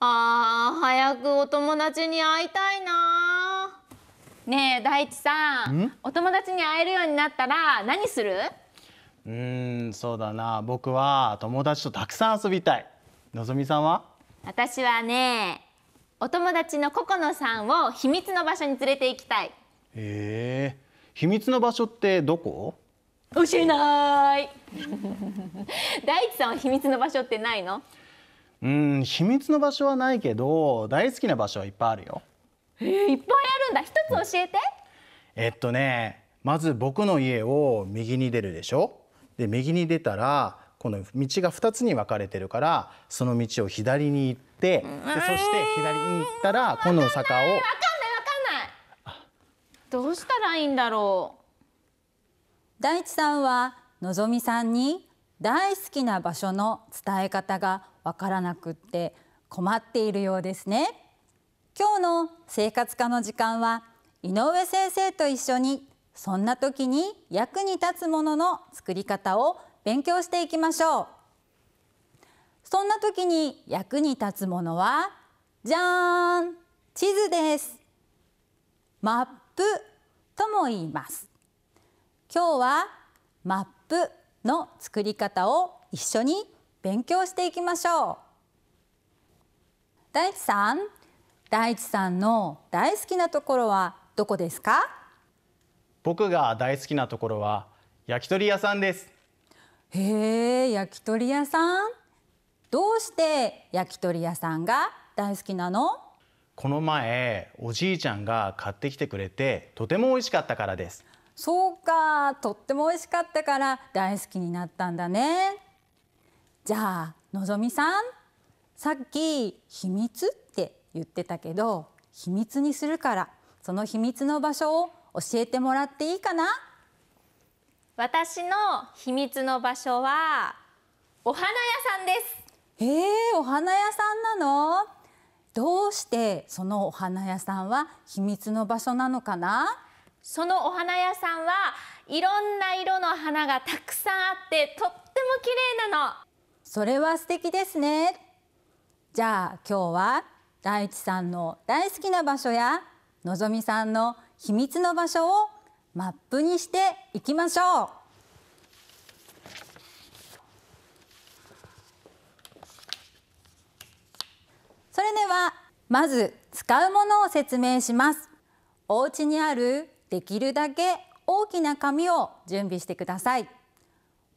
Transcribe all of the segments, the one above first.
あー早くお友達に会いたいなねえ大地さんんお友達に会えるようになったら何するうんそうだな僕は友達とたくさん遊びたいのぞみさんは私はねお友達のココノさんを秘密の場所に連れて行きたいへえ秘密の場所ってどこ教えない 大地さんは秘密の場所ってないのうん秘密の場所はないけど大好きな場所はいっぱいあるよえー、いっぱいあるんだ一つ教えて、うん、えっとねまず僕の家を右に出るでしょで右に出たらこの道が2つに分かれてるからその道を左に行って、でそして左に行ったら今度の坂をわかんないわかんないどうしたらいいんだろう大地さんはのぞみさんに大好きな場所の伝え方がわからなくって困っているようですね。今日の生活科の時間は井上先生と一緒にそんな時に役に立つものの作り方を勉強していきましょうそんな時に役に立つものはじゃーん地図ですマップとも言います今日はマップの作り方を一緒に勉強していきましょう大地さん大地さんの大好きなところはどこですか僕が大好きなところは焼き鳥屋さんですへえ焼き鳥屋さんどうして焼き鳥屋さんが大好きなのこの前おじいちゃんが買ってきてくれてとても美味しかったからですそうかとっても美味しかったから大好きになったんだねじゃあのぞみさんさっき秘密って言ってたけど秘密にするからその秘密の場所を教えてもらっていいかな私の秘密の場所はお花屋さんですへえお花屋さんなのどうしてそのお花屋さんは秘密の場所なのかなそのお花屋さんはいろんな色の花がたくさんあってとっても綺麗なのそれは素敵ですねじゃあ今日は大地さんの大好きな場所やのぞみさんの秘密の場所をマップにしていきましょうそれではまず使うものを説明しますお家にあるできるだけ大きな紙を準備してください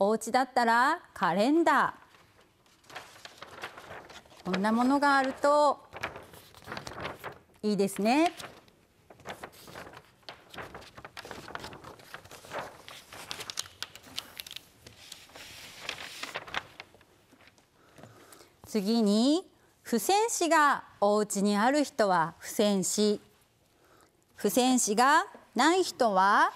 お家だったらカレンダーこんなものがあるといいですね。次に付箋紙がお家にある人は付箋紙付箋紙がない人は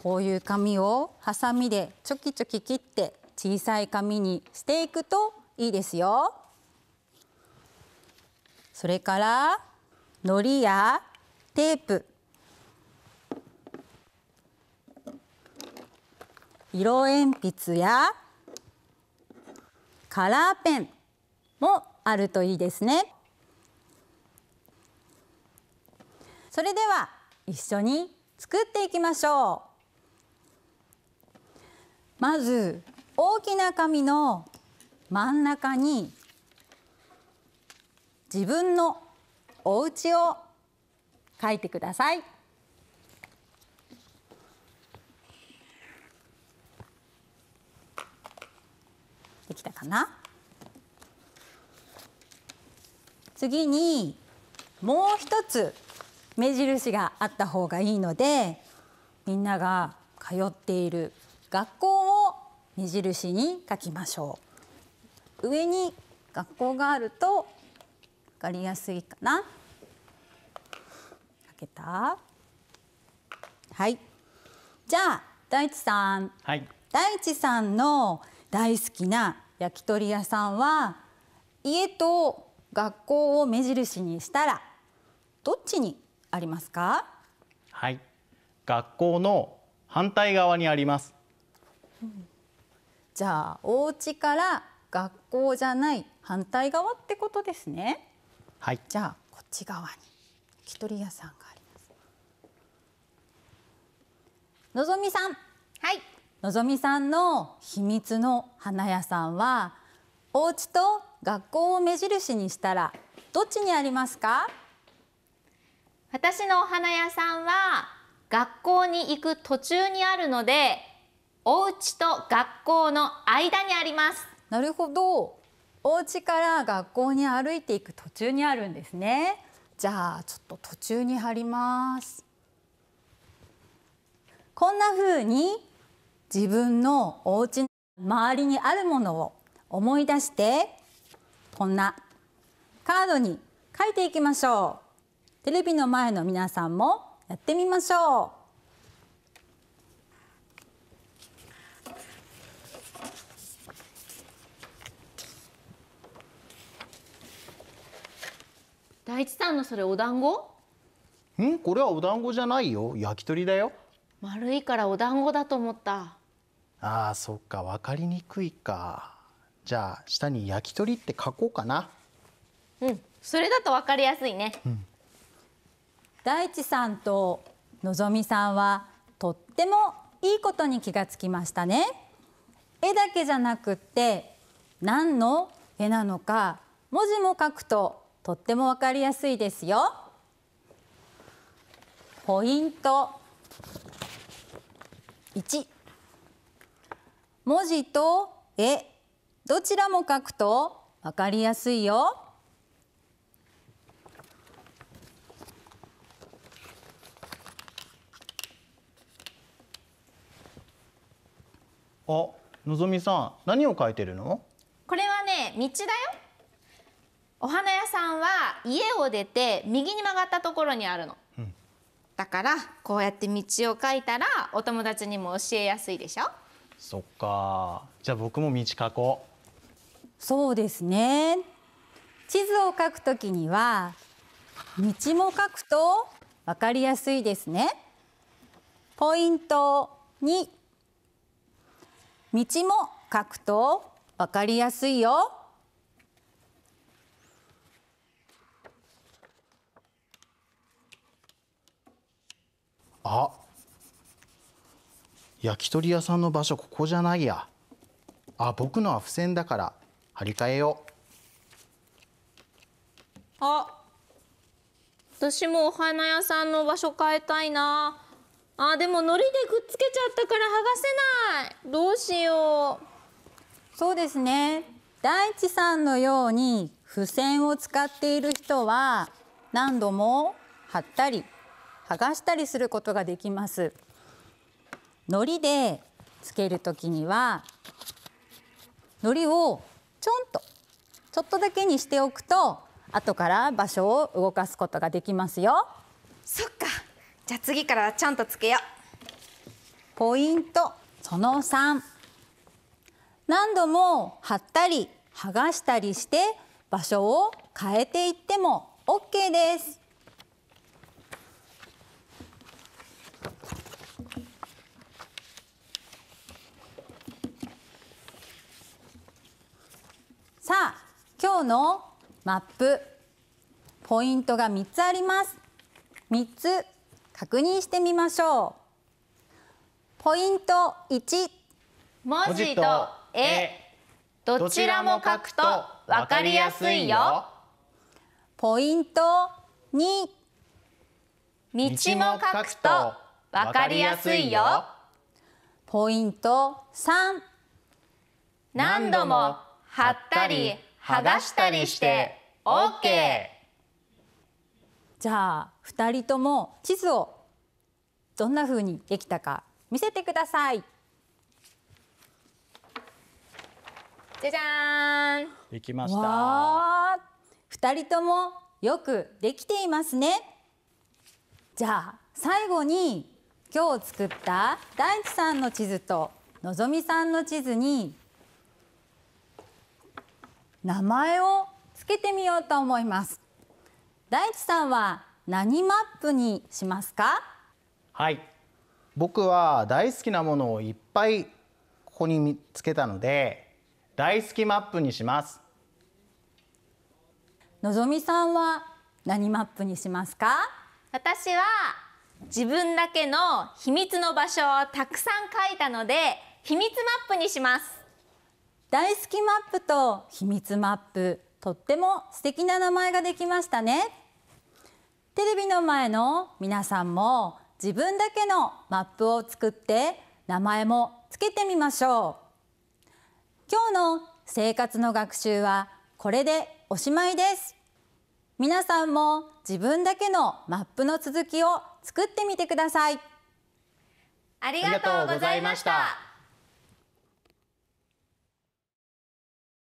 こういう紙をハサミでちょきちょき切って小さい紙にしていくといいですよ。それからのりやテープ色鉛筆やカラーペンもあるといいですね。それでは一緒に作っていきましょう。まず大きな紙の真ん中に自分のお家を書いてください。できたかな次にもう一つ目印があった方がいいのでみんなが通っている学校を目印に書きましょう上に学校があると分かりやすいかな書けたはいじゃあ大地さん、はい、大地さんの大好きな焼き鳥屋さんは家と学校を目印にしたらどっちにありますかはい学校の反対側にあります、うんじゃあお家から学校じゃない反対側ってことですね。はい。じゃあこっち側に焼き鳥屋さんがあります。のぞみさん。はい。のぞみさんの秘密の花屋さんはお家と学校を目印にしたらどっちにありますか？私のお花屋さんは学校に行く途中にあるのでお家と学校の間にありますなるほどお家から学校に歩いていく途中にあるんですねじゃあちょっと途中に貼りますこんな風に自分のお家周りにあるものを思い出してこんなカードに書いていきましょうテレビの前の皆さんもやってみましょう大地さんのそれお団子うんこれはお団子じゃないよ焼き鳥だよ丸いからお団子だと思ったああそっか分かりにくいかじゃあ下に焼き鳥って書こうかなうんそれだと分かりやすいね、うん、大地さんとのぞみさんはとってもいいことに気がつきましたね絵だけじゃなくって何の絵なのか文字も書くととってもわかりやすいですよ。ポイント1文字と絵どちらも書くとわかりやすいよ。あ、のぞみさん何を書いてるのこれはね道だよお花屋さんは家を出て右に曲がったところにあるの、うん、だからこうやって道を書いたらお友達にも教えやすいでしょそっかじゃあ僕も道書こうそうですね地図を書くときには道も書くと分かりやすいですねポイント2道も書くと分かりやすいよあ焼き鳥屋さんの場所ここじゃないやあ僕のは付箋だから張り替えようあ私もお花屋さんの場所変えたいなあでも糊でくっつけちゃったから剥がせないどうしようそうですね大地さんのように付箋を使っている人は何度も貼ったり剥がしたりすることができます。海苔でつけるときには海苔をちょんとちょっとだけにしておくと後から場所を動かすことができますよそっかじゃあ次からちゃんとつけようポイントその3何度も貼ったり剥がしたりして場所を変えていっても OK ですさあ今日のマップポイントが3つあります3つ確認してみましょうポイント1文字と絵どちらも書くと分かりやすいよポイント2道も書くと分かりやすいよポイント3何度も貼ったり剥がしたりして OK! じゃあ2人とも地図をどんなふうにできたか見せてください。じゃじゃん。できました。二人ともよくできていますね。じゃあ最後に今日作った大地さんの地図とのぞみさんの地図に名前をつけてみようと思います大地さんは何マップにしますかはい僕は大好きなものをいっぱいここに見つけたので大好きマップにしますのぞみさんは何マップにしますか私は自分だけの秘密の場所をたくさん書いたので秘密マップにします大好きマップと秘密マップとっても素敵な名前ができましたねテレビの前の皆さんも自分だけのマップを作って名前もつけてみましょう今日の生活の学習はこれでおしまいです皆さんも自分だけのマップの続きを作ってみてくださいありがとうございました